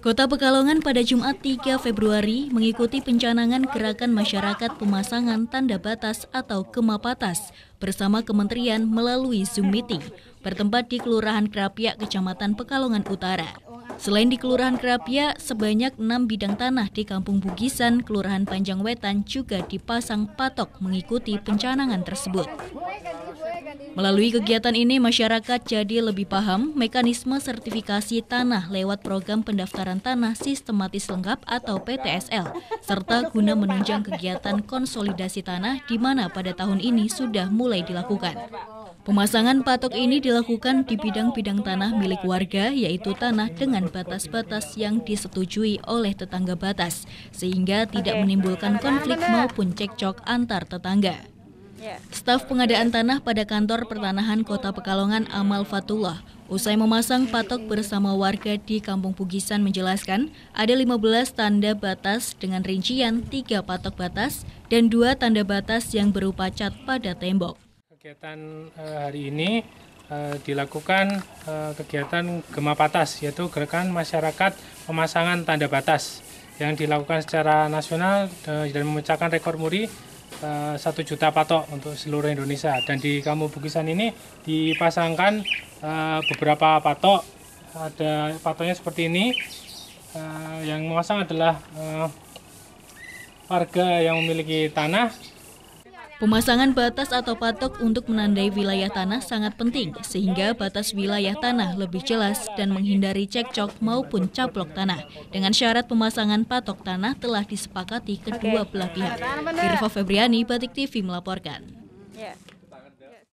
Kota Pekalongan pada Jumat 3 Februari mengikuti pencanangan gerakan masyarakat pemasangan tanda batas atau kemapatas bersama kementerian melalui Zoom meeting bertempat di Kelurahan Kerapia, Kecamatan Pekalongan Utara. Selain di Kelurahan Kerapia, sebanyak 6 bidang tanah di Kampung Bugisan, Kelurahan Panjang Wetan juga dipasang patok mengikuti pencanangan tersebut. Melalui kegiatan ini, masyarakat jadi lebih paham mekanisme sertifikasi tanah lewat program pendaftaran tanah sistematis lengkap atau PTSL, serta guna menunjang kegiatan konsolidasi tanah di mana pada tahun ini sudah mulai dilakukan. Pemasangan patok ini dilakukan di bidang-bidang tanah milik warga, yaitu tanah dengan batas-batas yang disetujui oleh tetangga batas, sehingga tidak menimbulkan konflik maupun cekcok antar tetangga. Iya. Staf pengadaan tanah pada kantor pertanahan Kota Pekalongan Amal Fatullah Usai memasang patok bersama warga di Kampung Pugisan menjelaskan, ada 15 tanda batas dengan rincian 3 patok batas dan 2 tanda batas yang berupa cat pada tembok. Kegiatan eh, hari ini eh, dilakukan eh, kegiatan gema patas, yaitu gerakan masyarakat pemasangan tanda batas yang dilakukan secara nasional dan memecahkan rekor muri Eh, satu juta patok untuk seluruh Indonesia dan di Kamu Bugisan ini dipasangkan uh, beberapa patok ada patoknya seperti ini uh, yang memasang adalah uh, warga yang memiliki tanah Pemasangan batas atau patok untuk menandai wilayah tanah sangat penting, sehingga batas wilayah tanah lebih jelas dan menghindari cekcok maupun caplok tanah. Dengan syarat pemasangan patok tanah telah disepakati kedua belah pihak. Irfa Febriani, Batik TV melaporkan. Ya.